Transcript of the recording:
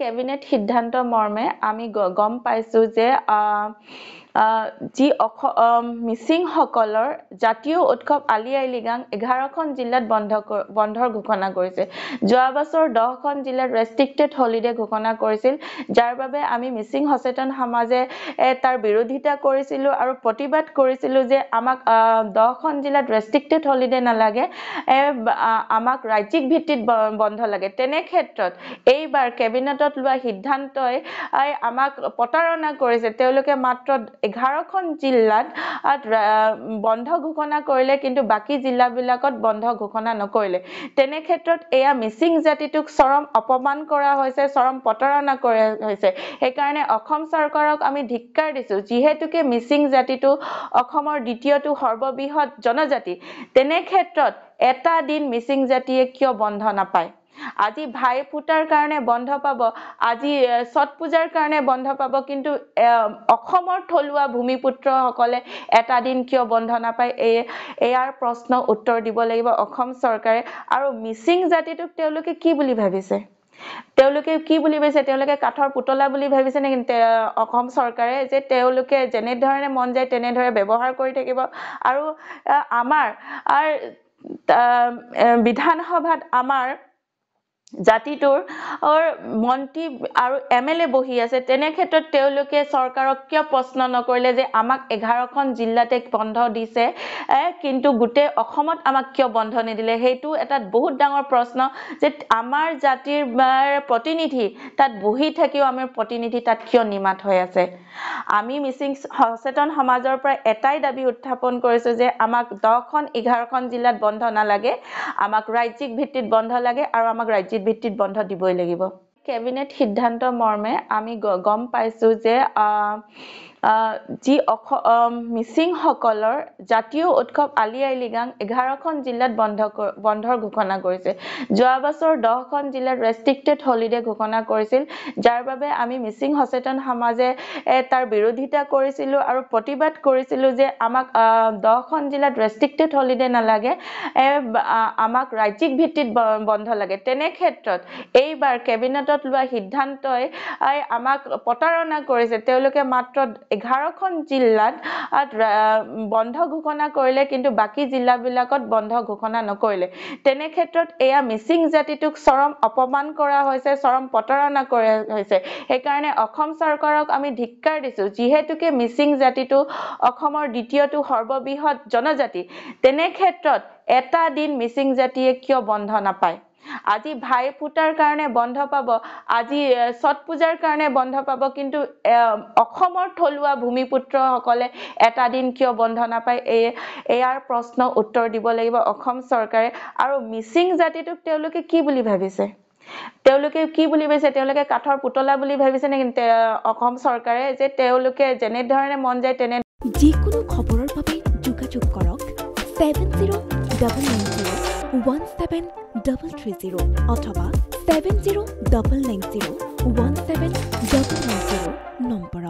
cabinet সিদ্ধান্ত মৰ্মে আমি গম পাইছোঁ যে যি অস মিচিংসকলৰ জাতীয় উৎসৱ আলি আই লৃগাং এঘাৰখন জিলাত বন্ধ বন্ধৰ ঘোষণা কৰিছে যোৱা বছৰ দহখন জিলাত ৰেষ্ট্ৰিক্টেড হলিডে ঘোষণা কৰিছিল যাৰ বাবে আমি মিচিং সচেতন সমাজে তাৰ বিৰোধিতা কৰিছিলোঁ আৰু প্ৰতিবাদ কৰিছিলোঁ যে আমাক দহখন জিলাত ৰেষ্ট্ৰিক্টেড হলিডে নালাগে আমাক ৰাজ্যিক ভিত্তিত বন্ধ লাগে তেনে ক্ষেত্ৰত এইবাৰ কেবিনেটত লোৱা সিদ্ধান্তই আমাক প্ৰতাৰণা কৰিছে তেওঁলোকে মাত্ৰ এঘাৰখন জিলাত বন্ধ ঘোষণা কৰিলে কিন্তু বাকী জিলাবিলাকত বন্ধ ঘোষণা নকৰিলে তেনে ক্ষেত্ৰত এয়া মিচিং জাতিটোক চৰম অপমান কৰা হৈছে চৰম প্ৰতাৰণা কৰা হৈছে সেইকাৰণে অসম চৰকাৰক আমি ধিক্কাৰ দিছোঁ যিহেতুকে মিচিং জাতিটো অসমৰ দ্বিতীয়টো সৰ্ববৃহৎ জনজাতি তেনে ক্ষেত্ৰত এটা দিন মিচিং জাতিয়ে কিয় বন্ধ নাপায় আজি ভাই ফুটাৰ কাৰণে বন্ধ পাব আজি ছট পূজাৰ কাৰণে বন্ধ পাব কিন্তু অসমৰ থলুৱা ভূমি ভূমিপুত্ৰসকলে এটা দিন কিয় বন্ধ নাপায় এই এয়াৰ প্ৰশ্ন উত্তৰ দিব লাগিব অসম চৰকাৰে আৰু মিচিং জাতিটোক তেওঁলোকে কি বুলি ভাবিছে তেওঁলোকে কি বুলি ভাবিছে তেওঁলোকে কাঠৰ পুতলা বুলি ভাবিছে নেকি অসম চৰকাৰে যে তেওঁলোকে যেনেধৰণে মন যায় তেনেধৰণে ব্যৱহাৰ কৰি থাকিব আৰু আমাৰ বিধানসভাত আমাৰ জাতিটোৰ মন্ত্ৰী আৰু এম এল এ বহি আছে তেনে ক্ষেত্ৰত তেওঁলোকে চৰকাৰক কিয় প্ৰশ্ন নকৰিলে যে আমাক এঘাৰখন জিলাতে বন্ধ দিছে কিন্তু গোটেই অসমত আমাক কিয় বন্ধ নিদিলে সেইটো এটা বহুত ডাঙৰ প্ৰশ্ন যে আমাৰ জাতিৰ প্ৰতিনিধি তাত বহি থাকিও আমাৰ প্ৰতিনিধি তাত কিয় নিমাত হৈ আছে আমি মিচিং সচেতন সমাজৰ পৰা এটাই দাবী উত্থাপন কৰিছোঁ যে আমাক দহখন এঘাৰখন জিলাত বন্ধ নালাগে আমাক ৰাজ্যিক ভিত্তিত বন্ধ লাগে আৰু আমাক ৰাজ্যিক চুক্তিৰ ভিত্তিত বন্ধ দিবই লাগিব কেবিনেট সিদ্ধান্ত মৰ্মে আমি গম পাইছোঁ যে আহ যি অস মিচিংসকলৰ জাতীয় উৎসৱ আলি আই লৃগাং এঘাৰখন জিলাত বন্ধ বন্ধৰ ঘোষণা কৰিছে যোৱা বছৰ দহখন জিলাত ৰেষ্ট্ৰিক্টেড হলিডে ঘোষণা কৰিছিল যাৰ বাবে আমি মিচিং সচেতন সমাজে তাৰ বিৰোধিতা কৰিছিলোঁ আৰু প্ৰতিবাদ কৰিছিলোঁ যে আমাক দহখন জিলাত ৰেষ্ট্ৰিক্টেড হলিডে নালাগে আমাক ৰাজ্যিক ভিত্তিত বন্ধ লাগে তেনে ক্ষেত্ৰত এইবাৰ কেবিনেটত লোৱা সিদ্ধান্তই আমাক প্ৰতাৰণা কৰিছে তেওঁলোকে মাত্ৰ এঘাৰখন জিলাত বন্ধ ঘোষণা কৰিলে কিন্তু বাকী জিলাবিলাকত বন্ধ ঘোষণা নকৰিলে তেনে ক্ষেত্ৰত এয়া মিচিং জাতিটোক চৰম অপমান কৰা হৈছে চৰম প্ৰতাৰণা কৰা হৈছে সেইকাৰণে অসম চৰকাৰক আমি ধিক্কাৰ দিছোঁ যিহেতুকে মিচিং জাতিটো অসমৰ দ্বিতীয়টো সৰ্ববৃহৎ জনজাতি তেনে ক্ষেত্ৰত এটা দিন মিচিং জাতিয়ে কিয় বন্ধ নাপায় আজি ভাই ফুটাৰ কাৰণে বন্ধ পাব আজি ছট পূজাৰ কাৰণে বন্ধ পাব কিন্তু অসমৰ থলুৱা ভূমি ভূমিপুত্ৰসকলে এটা দিন কিয় বন্ধ নাপায় এই এয়াৰ প্ৰশ্ন উত্তৰ দিব লাগিব অসম চৰকাৰে আৰু মিচিং জাতিটোক তেওঁলোকে কি বুলি ভাবিছে তেওঁলোকে কি বুলি ভাবিছে তেওঁলোকে কাঠৰ পুতলা বুলি ভাবিছে নেকি অসম চৰকাৰে যে তেওঁলোকে যেনেধৰণে মন যায় তেনে যিকোনো খবৰৰ বাবে যোগাযোগ কৰক ডাবল থ্ৰী জিৰ' অথবা seven zero' double nine zero' one seven double nine zero' নম্বৰত